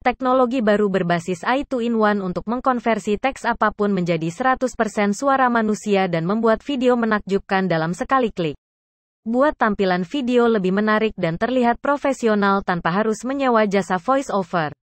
Teknologi baru berbasis I 2 in one untuk mengkonversi teks apapun menjadi 100% suara manusia dan membuat video menakjubkan dalam sekali klik. Buat tampilan video lebih menarik dan terlihat profesional tanpa harus menyewa jasa voice over.